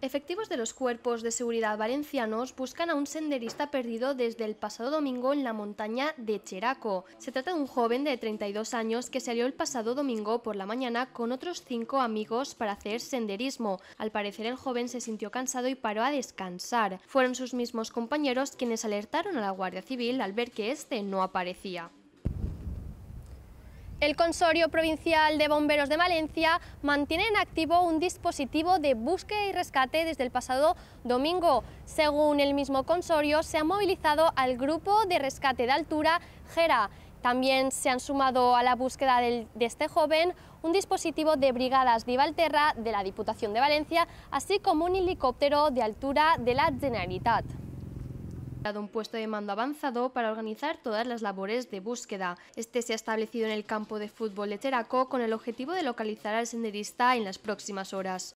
Efectivos de los cuerpos de seguridad valencianos buscan a un senderista perdido desde el pasado domingo en la montaña de Cheraco. Se trata de un joven de 32 años que salió el pasado domingo por la mañana con otros cinco amigos para hacer senderismo. Al parecer el joven se sintió cansado y paró a descansar. Fueron sus mismos compañeros quienes alertaron a la Guardia Civil al ver que este no aparecía. El Consorio Provincial de Bomberos de Valencia mantiene en activo un dispositivo de búsqueda y rescate desde el pasado domingo. Según el mismo consorio, se ha movilizado al grupo de rescate de altura Gera. También se han sumado a la búsqueda de este joven un dispositivo de brigadas de Ibalterra de la Diputación de Valencia, así como un helicóptero de altura de la Generalitat dado un puesto de mando avanzado para organizar todas las labores de búsqueda. Este se ha establecido en el campo de fútbol de Teraco con el objetivo de localizar al senderista en las próximas horas.